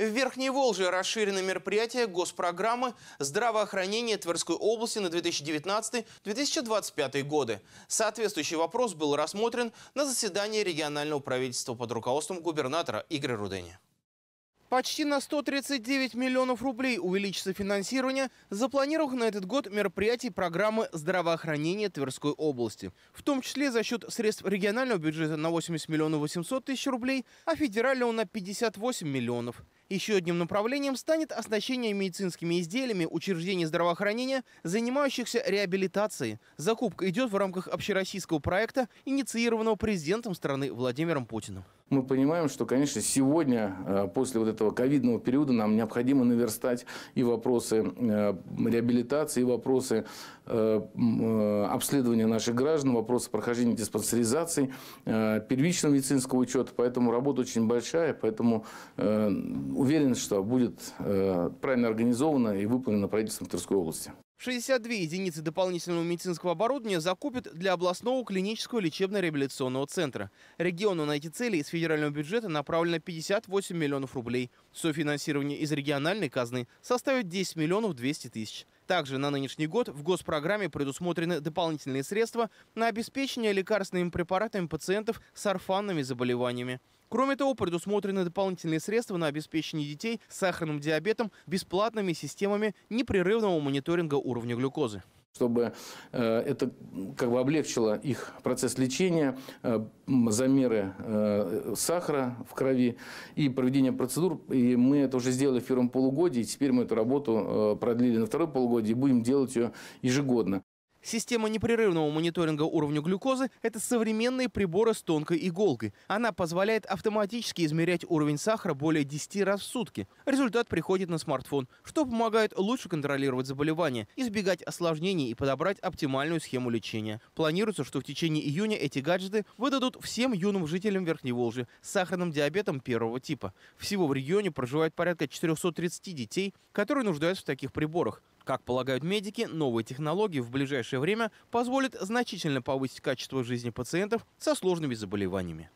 В Верхней Волже расширены мероприятия госпрограммы здравоохранения Тверской области на 2019-2025 годы. Соответствующий вопрос был рассмотрен на заседании регионального правительства под руководством губернатора Игоря Рудени. Почти на 139 миллионов рублей увеличится финансирование запланированных на этот год мероприятий программы здравоохранения Тверской области. В том числе за счет средств регионального бюджета на 80 миллионов 800 тысяч рублей, а федерального на 58 миллионов. Еще одним направлением станет оснащение медицинскими изделиями учреждений здравоохранения, занимающихся реабилитацией. Закупка идет в рамках общероссийского проекта, инициированного президентом страны Владимиром Путиным мы понимаем, что, конечно, сегодня, э, после вот этого ковидного периода, нам необходимо наверстать и вопросы э, реабилитации, и вопросы э, обследования наших граждан, вопросы прохождения диспансеризации, первичного медицинского учета. Поэтому работа очень большая, поэтому уверен, что будет правильно организована и выполнена правительством Тверской области. 62 единицы дополнительного медицинского оборудования закупят для областного клинического лечебно-реабилитационного центра. Региону на эти цели из федерального бюджета направлено 58 миллионов рублей. Софинансирование из региональной казны составит 10 миллионов 200 тысяч. Также на нынешний год в госпрограмме предусмотрены дополнительные средства на обеспечение лекарственными препаратами пациентов с орфанными заболеваниями. Кроме того, предусмотрены дополнительные средства на обеспечение детей с сахарным диабетом бесплатными системами непрерывного мониторинга уровня глюкозы чтобы э, это как бы облегчило их процесс лечения, э, замеры э, сахара в крови и проведение процедур. И мы это уже сделали в первом полугодии, и теперь мы эту работу продлили на второй полугодие и будем делать ее ежегодно. Система непрерывного мониторинга уровня глюкозы – это современные приборы с тонкой иголкой. Она позволяет автоматически измерять уровень сахара более 10 раз в сутки. Результат приходит на смартфон, что помогает лучше контролировать заболевания, избегать осложнений и подобрать оптимальную схему лечения. Планируется, что в течение июня эти гаджеты выдадут всем юным жителям Верхней Волжи с сахарным диабетом первого типа. Всего в регионе проживает порядка 430 детей, которые нуждаются в таких приборах. Как полагают медики, новые технологии в ближайшее время позволят значительно повысить качество жизни пациентов со сложными заболеваниями.